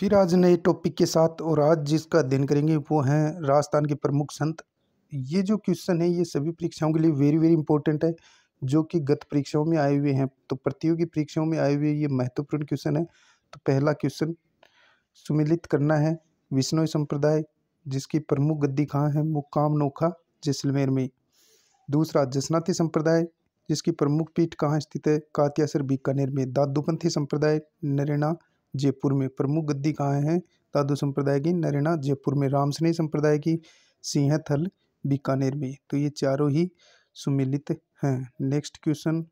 फिर आज नए टॉपिक के साथ और आज जिसका अध्ययन करेंगे वो हैं राजस्थान के प्रमुख संत ये जो क्वेश्चन है ये सभी परीक्षाओं के लिए वेरी वेरी इंपॉर्टेंट है जो कि गत परीक्षाओं में आए हुए हैं तो प्रतियोगी परीक्षाओं में आए हुए ये महत्वपूर्ण क्वेश्चन है तो पहला क्वेश्चन सुमिलित करना है विष्णु संप्रदाय जिसकी प्रमुख गद्दी कहाँ है मुक्काम नोखा जैसलमेर में दूसरा जसनाती संप्रदाय जिसकी प्रमुख पीठ कहाँ स्थित है कातियासर बीकानेर में दादूपंथी संप्रदाय नरेना जयपुर में प्रमुख गद्दी कहाँ हैं दादू संप्रदाय की नरेना जयपुर में राम स्नेही संप्रदाय की सिंहथल बीकानेर में तो ये चारों ही सुमिलित हैं नेक्स्ट क्वेश्चन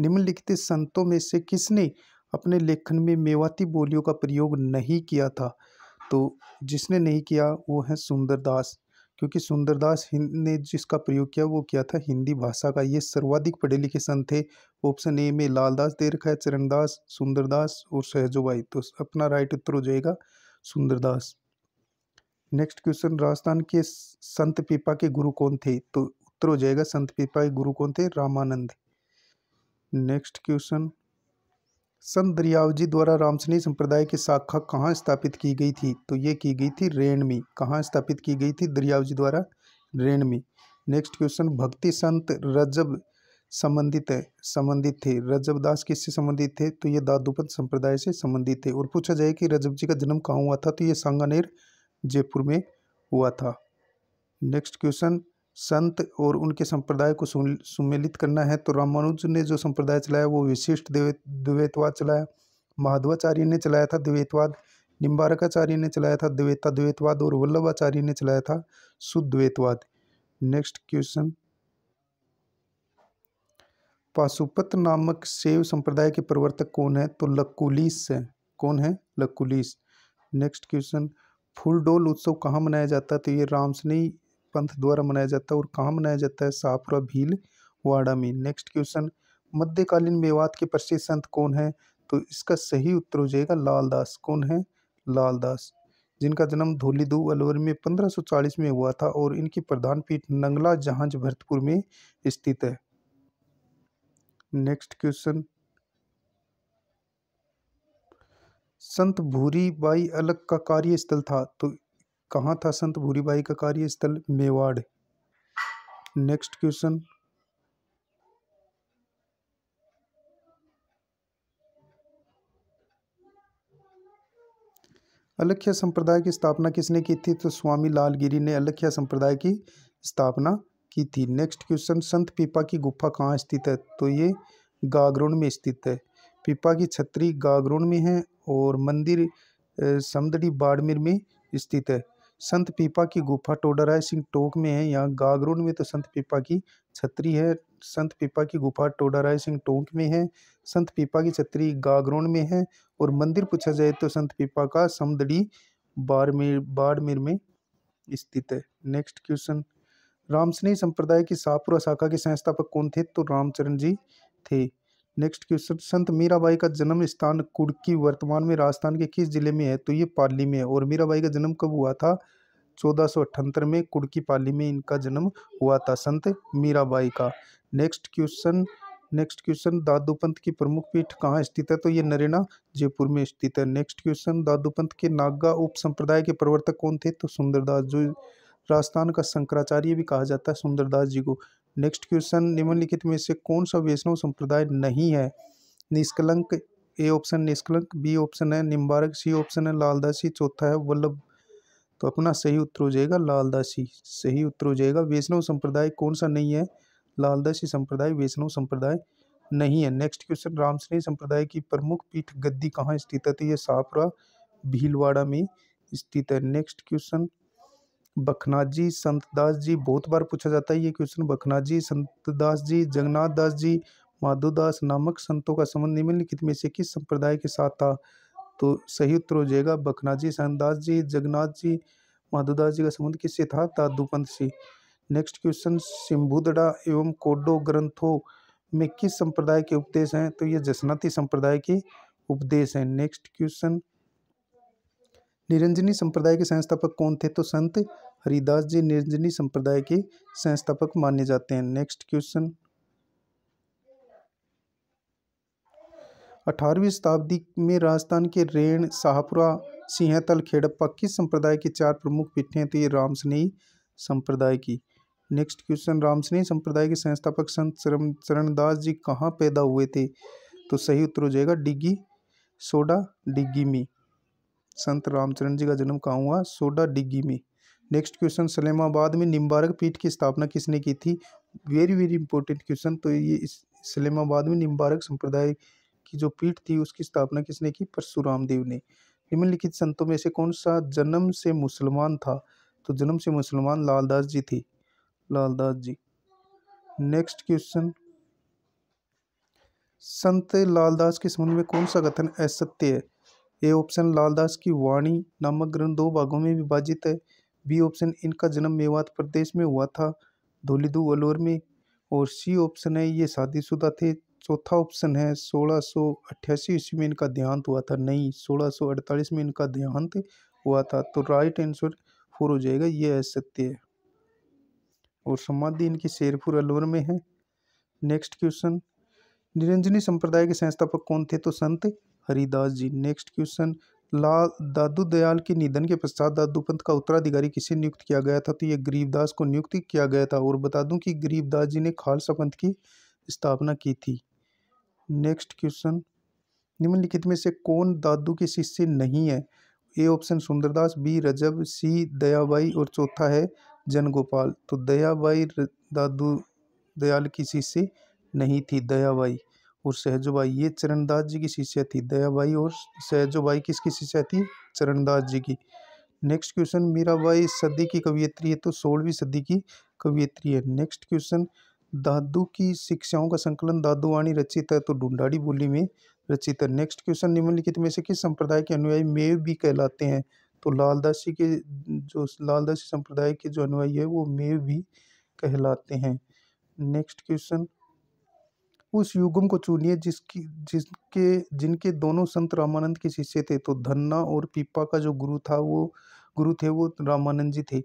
निम्नलिखित संतों में से किसने अपने लेखन में मेवाती बोलियों का प्रयोग नहीं किया था तो जिसने नहीं किया वो है सुंदरदास क्योंकि सुंदरदास हिंद ने जिसका प्रयोग किया वो किया था हिंदी भाषा का ये सर्वाधिक पढ़े लिखे संत थे ऑप्शन ए में लालदास दे रखा है चरणदास सुंदरदास और सहजोबाई तो अपना राइट उत्तर हो जाएगा सुंदरदास नेक्स्ट क्वेश्चन राजस्थान के संत पीपा के गुरु कौन थे तो उत्तर हो जाएगा संत पीपा के गुरु कौन थे रामानंद नेक्स्ट क्वेश्चन संत दरियावजी द्वारा रामसनी संप्रदाय की शाखा कहाँ स्थापित की गई थी तो ये की गई थी रेण में कहाँ स्थापित की गई थी दरियावजी द्वारा रेण में नेक्स्ट क्वेश्चन भक्ति संत रजब संबंधित है संबंधित थे रजबदास किससे संबंधित थे तो ये दादूपंत संप्रदाय से संबंधित थे और पूछा जाए कि रजब जी का जन्म कहाँ हुआ था तो ये सांगानेर जयपुर में हुआ था नेक्स्ट क्वेश्चन संत और उनके संप्रदाय को सुमेलित करना है तो रामानुज ने जो संप्रदाय चलाया वो विशिष्ट द्वैत द्वैतवाद चलाया माधवाचार्य ने चलाया था द्वैतवाद निम्बारकाचार्य ने चलाया था द्वेता द्वैतवाद और वल्लभाचार्य ने चलाया था सुद्वैतवाद नेक्स्ट क्वेश्चन पाशुपत नामक सेव संप्रदाय के प्रवर्तक कौन है तो लकुलिस है कौन है लकुलिस नेक्स्ट क्वेश्चन फुलडोल उत्सव कहाँ मनाया जाता है तो ये रामसनी पंथ द्वारा मनाया जाता है और कहाँ मनाया जाता है साफरा भील वाड़ा में नेक्स्ट क्वेश्चन मध्यकालीन मेवात के प्रसिद्ध संत कौन है तो इसका सही उत्तर हो जाएगा लालदास कौन है लालदास जिनका जन्म धोलीदू अलवर में 1540 में हुआ था और इनकी प्रधान पीठ नंगला जहाज भरतपुर में स्थित है नेक्स्ट क्वेश्चन संत भूरी बाई अलग का कार्यस्थल था तो कहाँ था संत भूरीबाई का कार्यस्थल मेवाड़ नेक्स्ट क्वेश्चन अलख्या संप्रदाय की स्थापना किसने की थी तो स्वामी लालगिरी ने अलख्या संप्रदाय की स्थापना की थी नेक्स्ट क्वेश्चन संत पीपा की गुफा कहाँ स्थित है तो ये गागरुण में स्थित है पीपा की छतरी गागरुण में है और मंदिर समदड़ी बाड़मेर में स्थित है संत पीपा की गुफा टोडराय सिंह टोक में है यहाँ गागरोन में तो संत पीपा की छतरी है संत पीपा की गुफा टोडाराय सिंह टोंक में है संत पीपा की छतरी गागरोन में है और मंदिर पूछा जाए तो संत पीपा का समदड़ी बाड़मेर बाड़मेर में स्थित है नेक्स्ट क्वेश्चन रामसनी संप्रदाय की सापुरा शाखा के संस्थापक कौन थे तो रामचरण जी थे नेक्स्ट क्वेश्चन संत मीराबाई का जन्म स्थान कुड़की वर्तमान में राजस्थान के किस जिले में है तो ये पाली में है और मीराबाई का जन्म कब हुआ था चौदह में कुड़की पाली में इनका जन्म हुआ था संत मीराबाई का next question next question Dadu पंथ की प्रमुख पीठ कहाँ स्थित है तो ये नरेना जयपुर में स्थित है नेक्स्ट क्वेश्चन दादू पंथ के नागा उप संप्रदाय के प्रवर्तक कौन थे तो सुंदरदास जो राजस्थान का शंकराचार्य भी कहा जाता है सुंदरदास जी को नेक्स्ट क्वेश्चन निम्नलिखित में से कौन सा वैष्णव संप्रदाय नहीं है निष्कलंक ए ऑप्शन निष्कलंक बी ऑप्शन है निम्बारक सी ऑप्शन है लालदासी चौथा है वल्लभ तो अपना सही उत्तर हो जाएगा लालदासी सही उत्तर हो जाएगा वैष्णव संप्रदाय कौन सा नहीं है लालदासी संप्रदाय वैष्णव संप्रदाय नहीं है नेक्स्ट क्वेश्चन रामश्री संप्रदाय की प्रमुख पीठ गद्दी कहाँ स्थित है तो ये साफरा भीलवाड़ा में स्थित है नेक्स्ट क्वेश्चन बखनाजी संतदास जी बहुत बार पूछा जाता है ये क्वेश्चन बखनाजी संतदास जी जगन्नाथ दास जी माधुदास नामक संतों का संबंध निम्नलिखित में से किस संप्रदाय के साथ था तो सही उत्तर हो जाएगा बखनाजी संतदास जी जगन्नाथ जी माधुदास जी का संबंध किससे था दादूपंथ से नेक्स्ट क्वेश्चन सिंभुदड़ा एवं कोडो ग्रंथों में किस संप्रदाय के उपदेश हैं तो ये जसनाती संप्रदाय के उपदेश हैं नेक्स्ट क्वेश्चन निरंजनी संप्रदाय के संस्थापक कौन थे तो संत हरिदास जी निरंजनी संप्रदाय के संस्थापक माने जाते हैं नेक्स्ट क्वेश्चन अठारहवीं शताब्दी में राजस्थान के रेण शाहपुरा सिंहतल खेड़प्पा किस संप्रदाय की चार प्रमुख हैं तो ये राम रामसनेही संप्रदाय की नेक्स्ट क्वेश्चन रामसनेही संप्रदाय के संस्थापक संत चरणदास जी कहाँ पैदा हुए थे तो सही उत्तर हो जाएगा डिग्गी सोडा डिग्गी में संत रामचरण जी का जन्म कहाँ हुआ सोडा डिग्गी में नेक्स्ट क्वेश्चन सलेमाबाद में निम्बारक पीठ की स्थापना किसने की थी वेरी वेरी इंपॉर्टेंट क्वेश्चन तो ये इस सलेमाबाद में निम्बारक संप्रदाय की जो पीठ थी उसकी स्थापना किसने की परशुराम देव ने निम्नलिखित संतों में से कौन सा जन्म से मुसलमान था तो जन्म से मुसलमान लालदास जी थे लालदास जी नेक्स्ट क्वेश्चन संत लालदास के संबंध में कौन सा कथन असत्य है ए ऑप्शन लालदास की वाणी नामक ग्रंथ दो भागों में विभाजित है बी ऑप्शन इनका जन्म मेवात प्रदेश में हुआ था धोलीदू वलोर में और सी ऑप्शन है ये शादीशुदा थे चौथा ऑप्शन है सोलह सौ अट्ठासी ईस्वी में इनका देहांत हुआ था नहीं सोलह सौ अड़तालीस में इनका देहांत हुआ था तो राइट आंसर फोर हो जाएगा ये है सत्य है और समाधि इनकी शेरपुर अलवर में है नेक्स्ट क्वेश्चन निरंजनी संप्रदाय के संस्थापक कौन थे तो संत हरिदास जी नेक्स्ट क्वेश्चन लाल दादू दयाल के निधन के पश्चात दादू पंत का उत्तराधिकारी किसे नियुक्त किया गया था तो ये गरीबदास को नियुक्त किया गया था और बता दूं कि गरीबदास जी ने खालसा पंथ की स्थापना की थी नेक्स्ट क्वेश्चन निम्नलिखित में से कौन दादू के शिष्य नहीं है A option Sundardas B Rajab C Dayabai और चौथा है जनगोपाल तो दयाबाई दादू दयाल की शिष्य नहीं थी दयाबाई और सहजोबाई ये चरणदास जी की शिष्या थी दया भाई और सहजोबाई किसकी शिष्या थी चरणदास जी की नेक्स्ट क्वेश्चन मीरा भाई सदी की कवियत्री है तो सोलहवीं सदी की कवियत्री है नेक्स्ट क्वेश्चन दादू की शिक्षाओं का संकलन दादूवाणी रचित है तो ढूंढाड़ी बोली में रचित है नेक्स्ट क्वेश्चन निम्नलिखित में से किस संप्रदाय के अनुयायी मेव भी कहलाते हैं तो लालदासी के जो लालदासी संप्रदाय के जो अनुयायी है वो मेव भी कहलाते हैं नेक्स्ट क्वेश्चन उस युगम को चुनिए जिसकी जिसके जिनके दोनों संत रामानंद के शिष्य थे तो धन्ना और पीपा का जो गुरु था वो गुरु थे वो रामानंद जी थे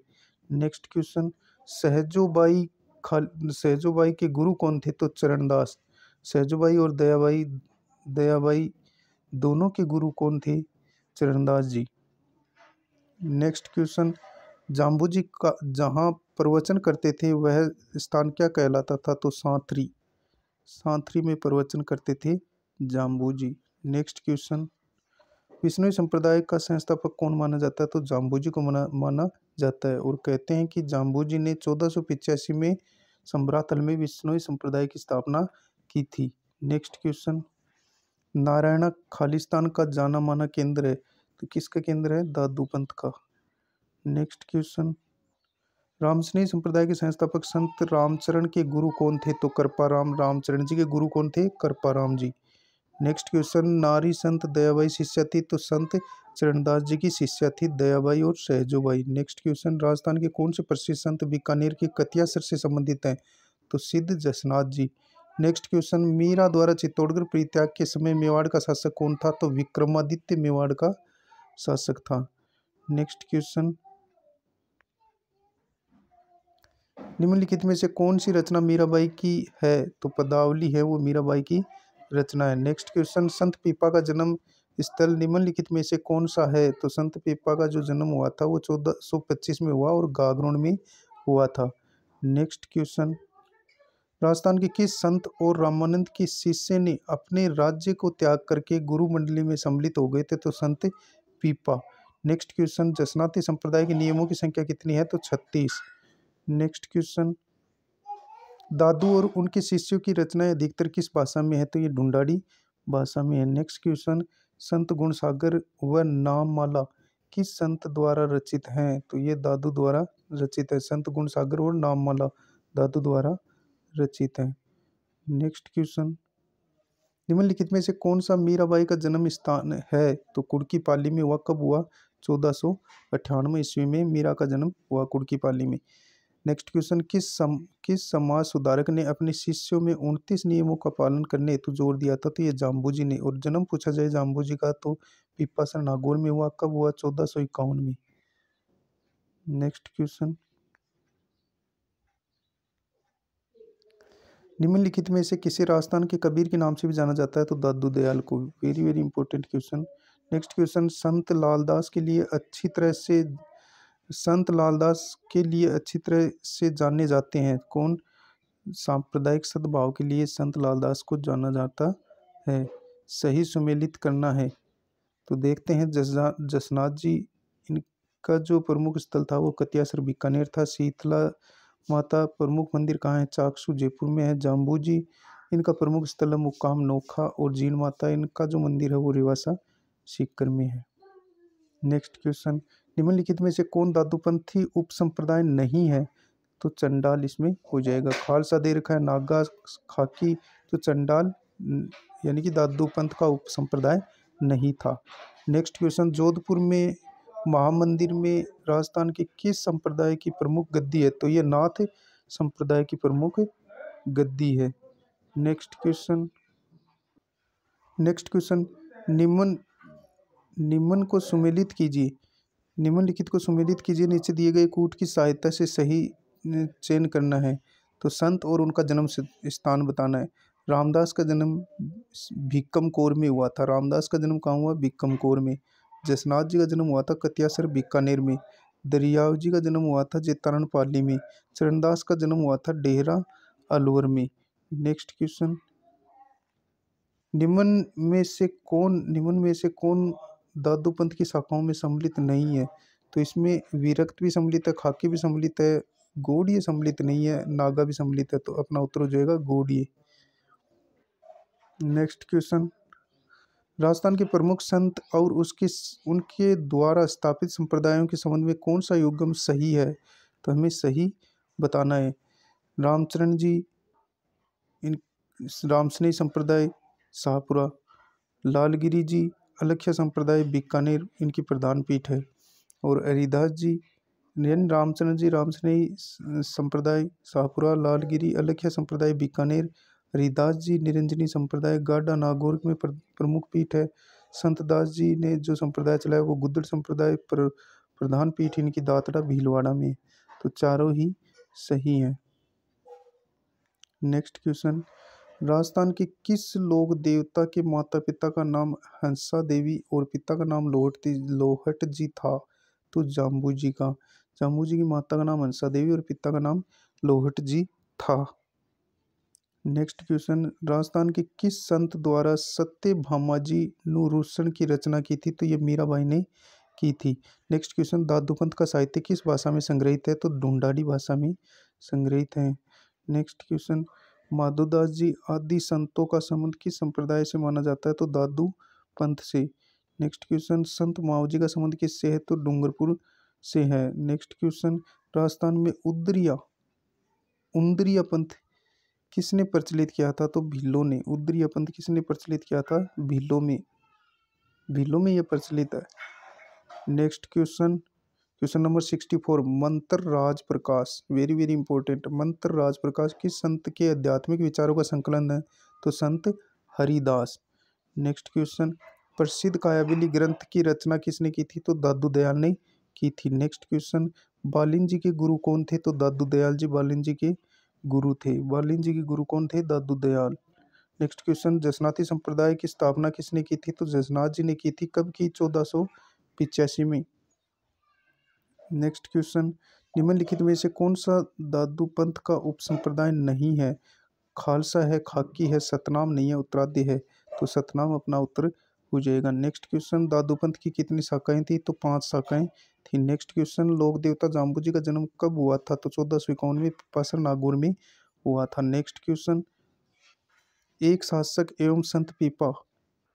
नेक्स्ट क्वेश्चन सहजोबाई खाल सहजोबाई के गुरु कौन थे तो चरणदास सहजोबाई और दयाबाई दयाबाई दोनों के गुरु कौन थे चरणदास जी नेक्स्ट क्वेश्चन जाम्बू जी का जहाँ प्रवचन करते थे वह स्थान क्या कहलाता था तो सांतरी सांथरी में प्रवचन करते थे जाम्बू जी नेक्स्ट क्वेश्चन विष्णु संप्रदाय का संस्थापक कौन माना जाता है तो जाम्बू जी को माना माना जाता है और कहते हैं कि जाम्बू जी ने चौदह में सम्राटल में विष्णु संप्रदाय की स्थापना की थी नेक्स्ट क्वेश्चन नारायणा खालिस्तान का जाना माना केंद्र है तो किसका केंद्र है दादू पंथ का नेक्स्ट क्वेश्चन रामसनेह संप्रदाय के संस्थापक संत रामचरण के गुरु कौन थे तो कृपा राम रामचरण जी के गुरु कौन थे कृपा राम जी नेक्स्ट क्वेश्चन नारी संत दयाबाई शिष्या थी तो संत चरणदास जी की शिष्या थी दयाबाई और सहजोबाई नेक्स्ट क्वेश्चन राजस्थान के कौन से प्रसिद्ध संत बीकानेर के कतियासर से संबंधित हैं तो सिद्ध जसनाथ जी नेक्स्ट क्वेश्चन मीरा द्वारा चित्तौड़गढ़ परित्याग के समय मेवाड़ का शासक कौन था तो विक्रमादित्य मेवाड़ का शासक था नेक्स्ट क्वेश्चन निम्नलिखित में से कौन सी रचना मीराबाई की है तो पदावली है वो मीराबाई की रचना है नेक्स्ट क्वेश्चन संत पीपा का जन्म स्थल निम्नलिखित में से कौन सा है तो संत पीपा का जो जन्म हुआ था वो चौदह सौ पच्चीस में हुआ और गागरोण में हुआ था नेक्स्ट क्वेश्चन राजस्थान के किस संत और रामानंद के शिष्य ने अपने राज्य को त्याग करके गुरु मंडली में सम्मिलित हो गए थे तो संत पीपा नेक्स्ट क्वेश्चन जसनाती संप्रदाय के नियमों की संख्या कितनी है तो छत्तीस नेक्स्ट क्वेश्चन दादू और उनके शिष्यों की रचनाएं अधिकतर किस भाषा में है तो ये ढूंढाड़ी भाषा में है नेक्स्ट क्वेश्चन संत गुणसागर व नाममाला किस संत द्वारा रचित हैं तो ये दादू द्वारा रचित है संत गुणसागर और नाममाला दादू द्वारा रचित है नेक्स्ट क्वेश्चन निम्नलिखित में से कौन सा मीराबाई का जन्म स्थान है तो कुड़की पाली में हुआ कब हुआ चौदह सौ अट्ठानवे ईस्वी में मीरा का जन्म हुआ कुड़की पाली में नेक्स्ट क्वेश्चन किस सम किस समाज सुधारक ने अपने शिष्यों में उनतीस नियमों का पालन करने हेतु जोर दिया था तो ये जाम्बू जी ने और जन्म पूछा जाए जाम्बू जी का तो पिपासा नागौर में हुआ कब हुआ चौदह सौ इक्यावन में नेक्स्ट क्वेश्चन निम्नलिखित में से किसी राजस्थान के कबीर के नाम से भी जाना जाता है तो दादू दयाल को very very important question next question संत लालदास के लिए अच्छी तरह से संत लालदास के लिए अच्छी तरह से जाने जाते हैं कौन सांप्रदायिक सद्भाव के लिए संत लालदास को जाना जाता है सही सुमेलित करना है तो देखते हैं जसना जसनाथ जी इनका जो प्रमुख स्थल था वो कतियासर बीकानेर था शीतला माता प्रमुख मंदिर कहाँ है चाकसू जयपुर में है जाम्बू जी इनका प्रमुख स्थल है मुकाम नोखा और जीण माता इनका जो मंदिर है वो रिवासा सीकर में है नेक्स्ट क्वेश्चन निम्नलिखित में से कौन दादूपंथी उप संप्रदाय नहीं है तो चंडाल इसमें हो जाएगा खालसा दे रखा है नागा खाकी तो चंडाल यानी कि दादू पंथ का उप संप्रदाय नहीं था नेक्स्ट क्वेश्चन जोधपुर में महामंदिर में राजस्थान के किस संप्रदाय की प्रमुख गद्दी है तो ये नाथ संप्रदाय की प्रमुख गद्दी है नेक्स्ट क्वेश्चन नेक्स्ट क्वेश्चन निम्न निम्न को सुमेलित कीजिए निम्नलिखित को सुमेलित कीजिए नीचे दिए गए कूट की सहायता से सही चयन करना है तो संत और उनका जन्म स्थान बताना है रामदास का जन्म भिक्कम कोर में हुआ था रामदास का जन्म कहाँ हुआ भिक्कम कोर में जसनाथ जी का जन्म हुआ था कतियासर बीकानेर में दरियाव जी का जन्म हुआ था पाली में चरणदास का जन्म हुआ था डेहरा अलवर में नेक्स्ट क्वेश्चन निम्न में से कौन निम्न में से कौन दादू पंथ की शाखाओं में सम्मिलित नहीं है तो इसमें विरक्त भी सम्मिलित है खाकी भी सम्मिलित है गोड़िए सम्मिलित नहीं है नागा भी सम्मिलित है तो अपना उत्तर हो जाएगा गोड़िए नेक्स्ट क्वेश्चन राजस्थान के प्रमुख संत और उसके उनके द्वारा स्थापित संप्रदायों के संबंध में कौन सा युगम सही है तो हमें सही बताना है रामचरण जी इन रामसनी संप्रदाय शाहपुरा लालगिरी जी अलख्य संप्रदाय बीकानेर इनकी प्रधान पीठ है और हरिदास जी नयन रामचंद्र जी रामसनेही संप्रदाय शाहपुरा लालगिरी अलख्या संप्रदाय बीकानेर हरिदास जी निरंजनी संप्रदाय गाडा नागौर में प्रमुख पीठ है संत दास जी ने जो संप्रदाय चलाया वो गुद्दड़ संप्रदाय पर प्रधान पीठ इनकी दातड़ा भीलवाड़ा में तो चारों ही सही हैं नेक्स्ट क्वेश्चन राजस्थान के किस लोग देवता के माता पिता का नाम हंसा देवी और पिता का नाम लोहटी लोहट जी था तो जाम्बू जी का जाम्बू जी की माता का नाम हंसा देवी और पिता का नाम लोहट जी था नेक्स्ट क्वेश्चन राजस्थान के किस संत द्वारा सत्य भामा जी नूरूसन की रचना की थी तो ये मीराबाई ने की थी नेक्स्ट क्वेश्चन दादूपंत का साहित्य किस भाषा में संग्रहित है तो ढूंढाड़ी भाषा में संग्रहित है नेक्स्ट क्वेश्चन माधोदास जी आदि संतों का संबंध किस संप्रदाय से माना जाता है तो दादू पंथ से नेक्स्ट क्वेश्चन संत मावजी का संबंध किस से है तो डूंगरपुर से है नेक्स्ट क्वेश्चन राजस्थान में उदरिया उन्द्रिया पंथ किसने प्रचलित किया था तो भिल्लो ने उदरिया पंथ किसने प्रचलित किया था भिल्लो में भिल्लो में यह प्रचलित है next question question number sixty four Mantra Raj Prakash very very important Mantra Raj प्रकाश किस संत के आध्यात्मिक विचारों का संकलन है तो संत हरिदास नेक्स्ट क्वेश्चन प्रसिद्ध कायाबिली ग्रंथ की रचना किसने की थी तो दादू दयाल ने की थी नेक्स्ट क्वेश्चन बालिन जी के गुरु कौन थे तो दादू दयाल जी बालिन जी के गुरु थे बालिन जी के गुरु कौन थे दादू दयाल नेक्स्ट क्वेश्चन जसनाथी संप्रदाय की स्थापना किसने की थी तो जसनाथ जी ने की थी कब की चौदह सौ पिचासी में नेक्स्ट क्वेश्चन निम्नलिखित में से कौन सा दादू पंथ का उप संप्रदाय नहीं है खालसा है खाकी है सतनाम नहीं है उत्तराधि है तो सतनाम अपना उत्तर हो जाएगा नेक्स्ट क्वेश्चन दादू पंथ की कितनी शाखाएं थी तो पांच शाखाएं थी नेक्स्ट क्वेश्चन लोक देवता जाम्बू जी का जन्म कब हुआ था तो चौदह सौ इक्यानवे पासर नागौर में हुआ था नेक्स्ट क्वेश्चन एक शासक एवं संत पीपा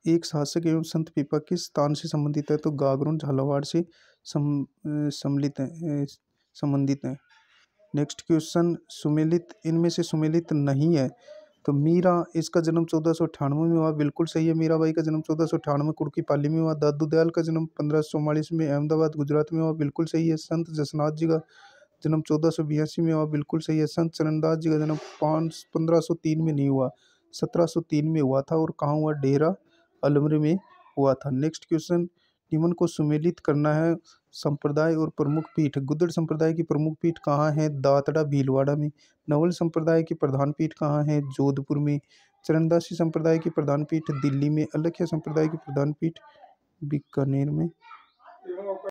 एक शासक एवं संत पीपा किस स्थान से संबंधित है तो गागरून झालावाड़ से सम सम्मिलित हैं संबंधित हैं नेक्स्ट क्वेश्चन सुमेलित इनमें से सुमेलित नहीं है तो मीरा इसका जन्म चौदह सौ अठानवे में हुआ बिल्कुल सही है मीरा बाई का जन्म चौदह सौ अठानवे कुड़की पाली में हुआ दादू दयाल का जन्म पंद्रह सौ चौवालीस में अहमदाबाद गुजरात में हुआ बिल्कुल सही है संत जसनाथ जी का जन्म चौदह सौ बयासी में हुआ बिल्कुल सही है संत चरणदास जी का जन्म पाँच पंद्रह सौ तीन में नहीं हुआ सत्रह सौ तीन में हुआ था और कहाँ हुआ डेरा अलमरी में हुआ था नेक्स्ट क्वेश्चन जीवन को सुमेलित करना है संप्रदाय और प्रमुख पीठ गुदड़ संप्रदाय की प्रमुख पीठ कहाँ है दातड़ा भीलवाड़ा में नवल संप्रदाय की प्रधान पीठ कहाँ है जोधपुर में चरणदासी संप्रदाय की प्रधान पीठ दिल्ली में अलख्या संप्रदाय की प्रधान पीठ बीकानेर में